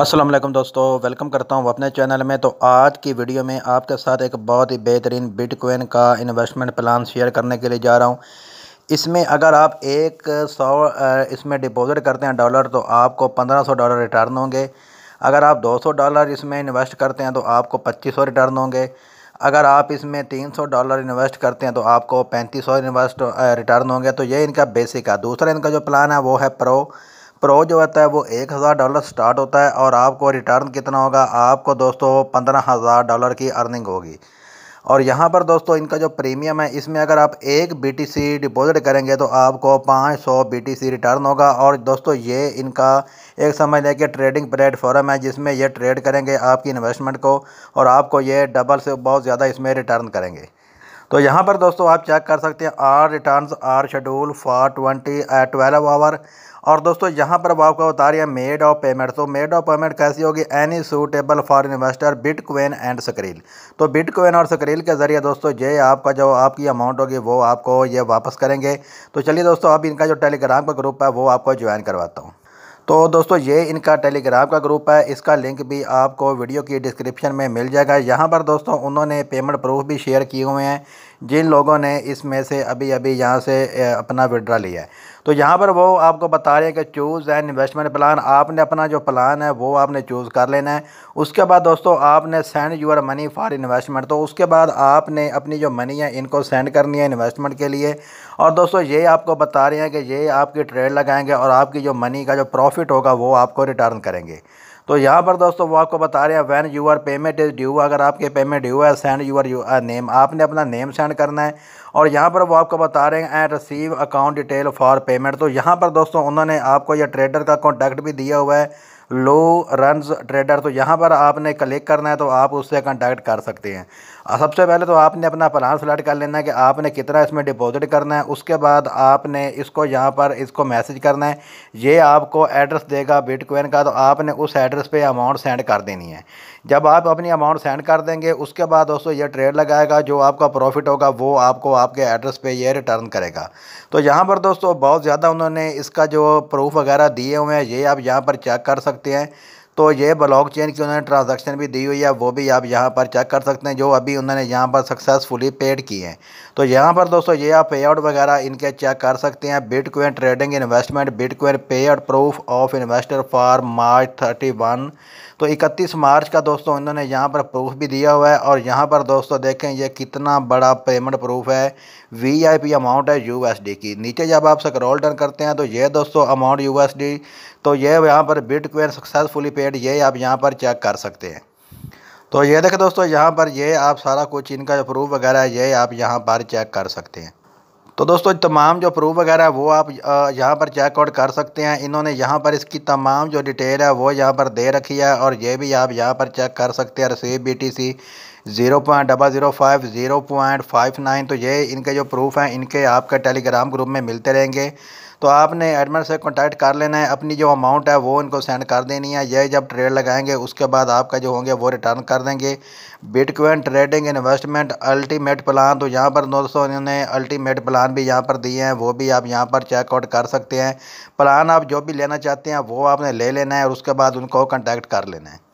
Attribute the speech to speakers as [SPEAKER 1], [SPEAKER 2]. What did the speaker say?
[SPEAKER 1] अस्सलाम वालेकुम दोस्तों वेलकम करता हूँ अपने चैनल में तो आज की वीडियो में आपके साथ एक बहुत ही बेहतरीन बिटकॉइन का इन्वेस्टमेंट प्लान शेयर करने के लिए जा रहा हूँ इसमें अगर आप एक सौ इसमें डिपॉजिट करते हैं डॉलर तो आपको पंद्रह सौ डॉलर रिटर्न होंगे अगर आप दो सौ डॉलर इसमें इन्वेस्ट करते हैं तो आपको पच्चीस सौ रिटर्न होंगे अगर आप इसमें तीन सौ डॉलर इन्वेस्ट करते हैं तो आपको पैंतीस सौ इन्वेस्ट रिटर्न होंगे तो ये इनका बेसिक है दूसरा इनका जो प्लान है वो है प्रो प्रो जो होता है वो एक हज़ार डॉलर स्टार्ट होता है और आपको रिटर्न कितना होगा आपको दोस्तों पंद्रह हज़ार डॉलर की अर्निंग होगी और यहाँ पर दोस्तों इनका जो प्रीमियम है इसमें अगर आप एक बीटीसी डिपॉजिट करेंगे तो आपको 500 बीटीसी रिटर्न होगा और दोस्तों ये इनका एक समझ लें कि ट्रेडिंग प्लेटफॉर्म है जिसमें ये ट्रेड करेंगे आपकी इन्वेस्टमेंट को और आपको ये डबल से बहुत ज़्यादा इसमें रिटर्न करेंगे तो यहाँ पर दोस्तों आप चेक कर सकते हैं are returns are schedule for twenty twelve hour और दोस्तों यहाँ पर आपको बता रही है मेड ऑफ पेमेंट तो मेड ऑफ पेमेंट कैसी होगी any suitable for investor bitcoin and Skrill तो बिटकॉइन और स्क्रील के ज़रिए दोस्तों ये आपका जो आपकी अमाउंट होगी वो आपको ये वापस करेंगे तो चलिए दोस्तों अब इनका जो टेलीग्राम का ग्रुप है वो आपको ज्वाइन करवाता हूँ तो दोस्तों ये इनका टेलीग्राम का ग्रुप है इसका लिंक भी आपको वीडियो की डिस्क्रिप्शन में मिल जाएगा यहाँ पर दोस्तों उन्होंने पेमेंट प्रूफ भी शेयर किए हुए हैं जिन लोगों ने इसमें से अभी अभी यहाँ से अपना विड्रा लिया है तो यहाँ पर वो आपको बता रहे हैं कि चूज़ एंड इन्वेस्टमेंट प्लान आपने अपना जो प्लान है वो आपने चूज़ कर लेना है उसके बाद दोस्तों आपने send your money for investment तो उसके बाद आपने अपनी जो मनी है इनको सेंड करनी है इन्वेस्टमेंट के लिए और दोस्तों ये आपको बता रहे हैं कि ये आपकी ट्रेड लगाएंगे और आपकी जो मनी का जो प्रॉफिट होगा वो आपको रिटर्न करेंगे तो यहाँ पर दोस्तों वो आपको बता रहे हैं when our payment is due अगर आपके पेमेंट ड्यू है सेंड यूर यू नेम आपने अपना नेम सेंड करना है और यहाँ पर वो आपको बता रहे हैं and receive account detail for payment तो यहाँ पर दोस्तों उन्होंने आपको यह ट्रेडर का कॉन्टैक्ट भी दिया हुआ है लो रन ट्रेडर तो यहाँ पर आपने क्लिक करना है तो आप उससे कॉन्टैक्ट कर सकते हैं सबसे पहले तो आपने अपना प्लान सेलेक्ट कर लेना है कि आपने कितना इसमें डिपॉजिट करना है उसके बाद आपने इसको यहाँ पर इसको मैसेज करना है ये आपको एड्रेस देगा बिटकॉइन का तो आपने उस एड्रेस पे अमाउंट सेंड कर देनी है जब आप अपनी अमाउंट सेंड कर देंगे उसके बाद दोस्तों ये ट्रेड लगाएगा जो आपका प्रॉफिट होगा वो आपको आपके एड्रेस पर यह रिटर्न करेगा तो यहाँ पर दोस्तों बहुत ज़्यादा उन्होंने इसका जो प्रूफ वगैरह दिए हुए हैं ये आप यहाँ पर चेक कर सकते सकते हैं तो ये ब्लॉक चेन की उन्होंने ट्रांजैक्शन भी दी हुई है वो भी आप यहाँ पर चेक कर सकते हैं जो अभी उन्होंने यहाँ पर सक्सेसफुली पेड की है तो यहाँ पर दोस्तों ये आप पे आउट वगैरह इनके चेक कर सकते हैं बिट ट्रेडिंग इन्वेस्टमेंट क्वेन pay out proof of investor for March thirty one तो इकतीस मार्च का दोस्तों इन्होंने यहाँ पर प्रूफ भी दिया हुआ है और यहाँ पर दोस्तों देखें ये कितना बड़ा पेमेंट प्रूफ है वी आई पी अमाउंट है यू एस डी की नीचे जब आप सक्रोल डन करते हैं तो ये दोस्तों अमाउंट यू एस डी तो ये यहाँ पर बिटकॉइन सक्सेसफुली पे पेड ये आप यहाँ पर चेक कर सकते हैं तो ये देखें दोस्तों यहाँ पर ये आप सारा कुछ इनका प्रूफ वगैरह ये आप यहाँ पर चेक कर सकते हैं तो दोस्तों तमाम जो प्रूफ वगैरह वो आप यहाँ पर चेकआउट कर सकते हैं इन्होंने यहाँ पर इसकी तमाम जो डिटेल है वो यहाँ पर दे रखी है और ये भी आप यहाँ पर चेक कर सकते हैं रसीद B T C zero point double zero five zero point five nine तो ये इनके जो प्रूफ हैं इनके आपके टेलीग्राम ग्रुप में मिलते रहेंगे तो आपने एडमिन से कॉन्टैक्ट कर लेना है अपनी जो अमाउंट है वो इनको सेंड कर देनी है ये जब ट्रेड लगाएंगे उसके बाद आपका जो होंगे वो रिटर्न कर देंगे bitcoin trading investment ultimate plan तो यहाँ पर दोस्तों इन्होंने अल्टीमेट प्लान प्लान भी यहाँ पर दिए हैं वो भी आप यहाँ पर चेकआउट कर सकते हैं प्लान आप जो भी लेना चाहते हैं वो आपने ले लेना है और उसके बाद उनको कॉन्टैक्ट कर लेना है